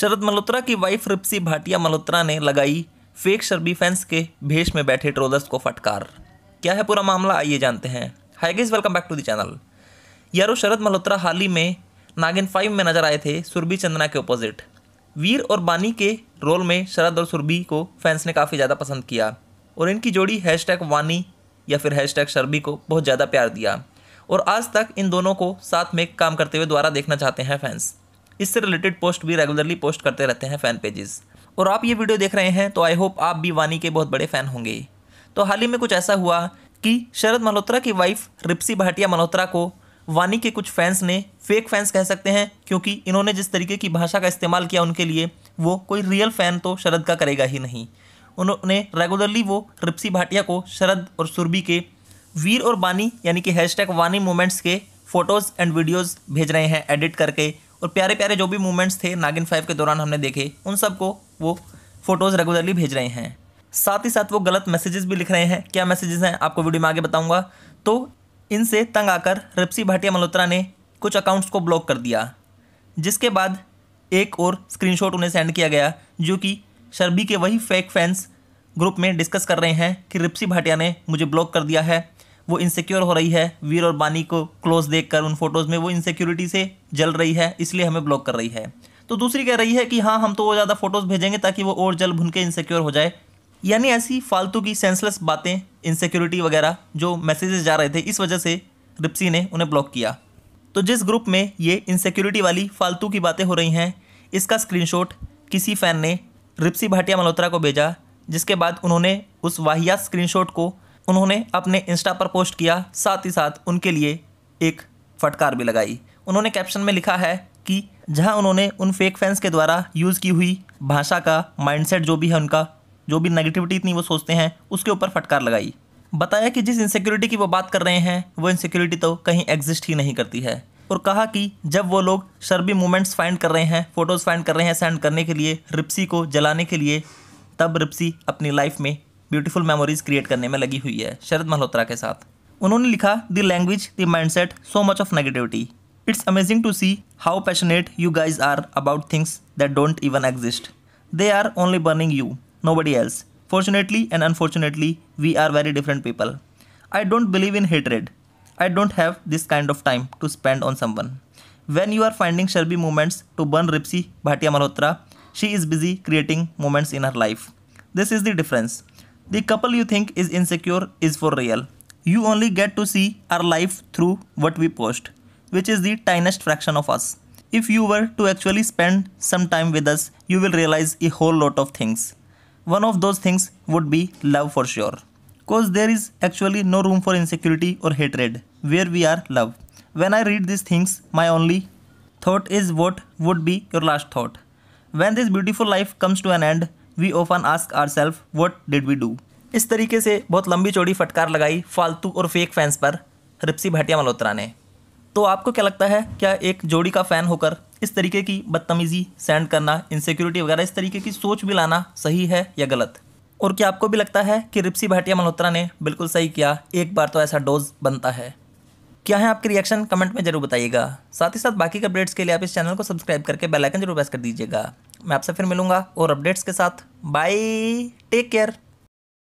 शरद मल्होत्रा की वाइफ रिप्सी भाटिया मल्होत्रा ने लगाई फेक शर्बी फैंस के भेष में बैठे ट्रोलर्स को फटकार क्या है पूरा मामला आइए जानते हैं hi welcome back to the channel यारो शरद मल्होत्रा हाल ही में नागिन फाइव में नजर आए थे सुरभि चंदना के ऑपोजिट वीर और बानी के रोल में शरद और सुरभि को फैंस ने काफ़ी ज़्यादा पसंद किया और इनकी जोड़ी हैश टैग वानी या फिर हैश टैग शर्बी को बहुत ज़्यादा प्यार दिया और आज तक इन दोनों को साथ में काम करते हुए दोबारा देखना चाहते हैं फैंस इससे रिलेटेड पोस्ट भी रेगुलरली पोस्ट करते रहते हैं फ़ैन पेजेस और आप ये वीडियो देख रहे हैं तो आई होप आप भी वानी के बहुत बड़े फ़ैन होंगे तो हाल ही में कुछ ऐसा हुआ कि शरद मल्होत्रा की वाइफ रिप्सी भाटिया मल्होत्रा को वानी के कुछ फैंस ने फेक फैंस कह सकते हैं क्योंकि इन्होंने जिस तरीके की भाषा का इस्तेमाल किया उनके लिए वो कोई रियल फ़ैन तो शरद का करेगा ही नहीं उन्होंने रेगुलरली वो रिप्सी भाटिया को शरद और सुरभि के वीर और वानी यानी कि हैश वानी मोमेंट्स के फ़ोटोज़ एंड वीडियोज़ भेज रहे हैं एडिट करके और प्यारे प्यारे जो भी मूवमेंट्स थे नागिन फाइव के दौरान हमने देखे उन सबको वो फ़ोटोज़ रेगुलरली भेज रहे हैं साथ ही साथ वो गलत मैसेजेस भी लिख रहे हैं क्या मैसेजेस हैं आपको वीडियो में आगे बताऊंगा तो इनसे तंग आकर रिप्सी भाटिया मल्होत्रा ने कुछ अकाउंट्स को ब्लॉक कर दिया जिसके बाद एक और स्क्रीनशॉट उन्हें सेंड किया गया जो कि शर्बी के वही फेक फैंस ग्रुप में डिस्कस कर रहे हैं कि रिप्सी भाटिया ने मुझे ब्लॉक कर दिया है वो इनसिक्योर हो रही है वीर और बानी को क्लोज देखकर उन फोटोज़ में वो इनसिक्योरिटी से जल रही है इसलिए हमें ब्लॉक कर रही है तो दूसरी कह रही है कि हाँ हम तो वो ज़्यादा फ़ोटोज़ भेजेंगे ताकि वो और जल भुन के इनसिक्योर हो जाए यानी ऐसी फालतू की सेंसलेस बातें इनसिक्योरिटी वगैरह जो मैसेजेस जा रहे थे इस वजह से रिप्सी ने उन्हें ब्लॉक किया तो जिस ग्रुप में ये इनसिक्योरिटी वाली फालतू की बातें हो रही हैं इसका स्क्रीनशॉट किसी फ़ैन ने रिप्सी भाटिया मल्होत्रा को भेजा जिसके बाद उन्होंने उस वाहियात स्क्रीनशॉट को उन्होंने अपने इंस्टा पर पोस्ट किया साथ ही साथ उनके लिए एक फटकार भी लगाई उन्होंने कैप्शन में लिखा है कि जहां उन्होंने उन फेक फैंस के द्वारा यूज़ की हुई भाषा का माइंडसेट जो भी है उनका जो भी नेगेटिविटी इतनी वो सोचते हैं उसके ऊपर फटकार लगाई बताया कि जिस इनसिक्योरिटी की वो बात कर रहे हैं वो इनसिक्योरिटी तो कहीं एग्जिस्ट ही नहीं करती है और कहा कि जब वो लोग शर्बी मोमेंट्स फाइंड कर रहे हैं फ़ोटोज़ फाइंड कर रहे हैं सेंड करने के लिए रिप्सी को जलाने के लिए तब रिप्सी अपनी लाइफ में ब्यूटीफुल मेमोरीज क्रिएट करने में लगी हुई है शरद मल्होत्रा के साथ उन्होंने लिखा the language the mindset so much of negativity it's amazing to see how passionate you guys are about things that don't even exist they are only burning you nobody else fortunately and unfortunately we are very different people I don't believe in hatred I don't have this kind of time to spend on someone. When you are finding Sharbi moments to burn Ripci Bhatia Malhotra she is busy creating moments in her life this is the difference The couple you think is insecure is for real. You only get to see our life through what we post, which is the tiniest fraction of us. If you were to actually spend some time with us, you will realize a whole lot of things. One of those things would be love for sure. Cause there is actually no room for insecurity or hatred, where we are love. When I read these things, my only thought is what would be your last thought. When this beautiful life comes to an end, we often ask our self what did we do इस तरीके से बहुत लंबी चौड़ी फटकार लगाई फालतू और फेक फैंस पर रिप्सी भाटिया मल्होत्रा ने तो आपको क्या लगता है क्या एक जोड़ी का फ़ैन होकर इस तरीके की बदतमीज़ी सेंड करना इनसिक्योरिटी वगैरह इस तरीके की सोच भी लाना सही है या गलत और क्या आपको भी लगता है कि रिप्सी भाटिया मल्होत्रा ने बिल्कुल सही किया एक बार तो ऐसा डोज बनता है क्या है आपके रिएक्शन कमेंट में जरूर बताइएगा साथ ही साथ बाकी के अपडेट्स के लिए आप इस चैनल को सब्सक्राइब करके बेल आइकन जरूर प्रेस कर दीजिएगा मैं आपसे फिर मिलूंगा और अपडेट्स के साथ बाय टेक केयर